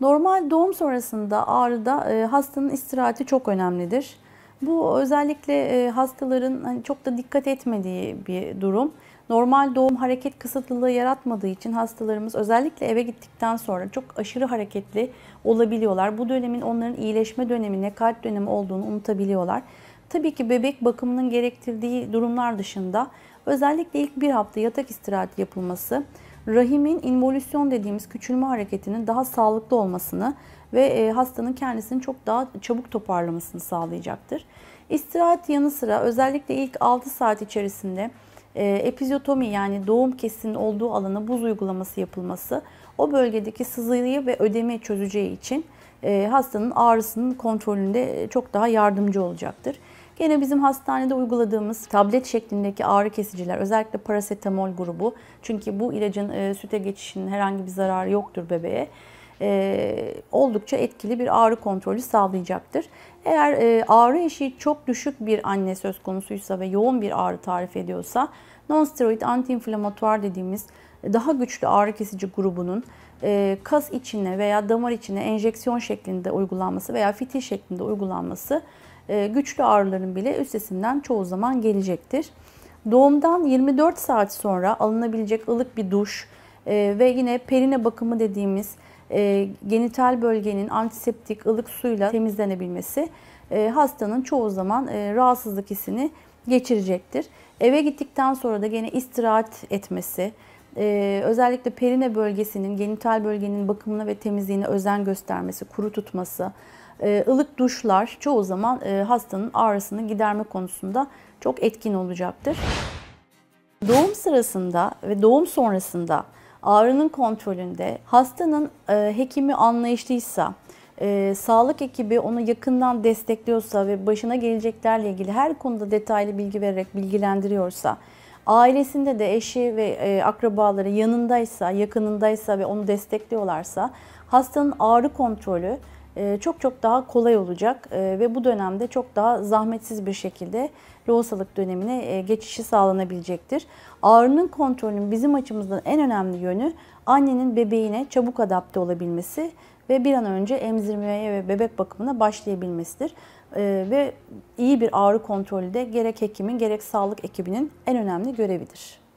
Normal doğum sonrasında ağrıda e, hastanın istirahati çok önemlidir. Bu özellikle e, hastaların hani, çok da dikkat etmediği bir durum. Normal doğum hareket kısıtlılığı yaratmadığı için hastalarımız özellikle eve gittikten sonra çok aşırı hareketli olabiliyorlar. Bu dönemin onların iyileşme dönemine, kalp dönemi olduğunu unutabiliyorlar. Tabii ki bebek bakımının gerektirdiği durumlar dışında özellikle ilk bir hafta yatak istirahati yapılması, rahimin involüsyon dediğimiz küçülme hareketinin daha sağlıklı olmasını ve e, hastanın kendisini çok daha çabuk toparlamasını sağlayacaktır. İstirahat yanı sıra özellikle ilk 6 saat içerisinde e, epizotomi yani doğum kesinin olduğu alana buz uygulaması yapılması o bölgedeki sızıyı ve ödemi çözeceği için e, hastanın ağrısının kontrolünde çok daha yardımcı olacaktır. Gene bizim hastanede uyguladığımız tablet şeklindeki ağrı kesiciler özellikle parasetamol grubu. Çünkü bu ilacın e, süte geçişinin herhangi bir zararı yoktur bebeğe e, oldukça etkili bir ağrı kontrolü sağlayacaktır. Eğer e, ağrı eşiği çok düşük bir anne söz konusuysa ve yoğun bir ağrı tarif ediyorsa nonsteroid antiinflamatuar dediğimiz e, daha güçlü ağrı kesici grubunun e, kas içine veya damar içine enjeksiyon şeklinde uygulanması veya fitil şeklinde uygulanması e, güçlü ağrıların bile üstesinden çoğu zaman gelecektir. Doğumdan 24 saat sonra alınabilecek ılık bir duş e, ve yine perine bakımı dediğimiz e, genital bölgenin antiseptik ılık suyla temizlenebilmesi hastanın çoğu zaman rahatsızlık hissini geçirecektir. Eve gittikten sonra da gene istirahat etmesi, e, özellikle perine bölgesinin, genital bölgenin bakımına ve temizliğine özen göstermesi, kuru tutması, e, ılık duşlar çoğu zaman e, hastanın ağrısını giderme konusunda çok etkin olacaktır. Doğum sırasında ve doğum sonrasında ağrının kontrolünde hastanın e, hekimi anlayışlıysa, e, sağlık ekibi onu yakından destekliyorsa ve başına geleceklerle ilgili her konuda detaylı bilgi vererek bilgilendiriyorsa, Ailesinde de eşi ve e, akrabaları yanındaysa, yakınındaysa ve onu destekliyorlarsa hastanın ağrı kontrolü e, çok çok daha kolay olacak e, ve bu dönemde çok daha zahmetsiz bir şekilde loğusalık dönemine e, geçişi sağlanabilecektir. Ağrının kontrolünün bizim açımızdan en önemli yönü annenin bebeğine çabuk adapte olabilmesi ve bir an önce emzirmeye ve bebek bakımına başlayabilmesidir. E, ve iyi bir ağrı kontrolü de gerek hekimin gerek sağlık ekibinin en önemli görevidir.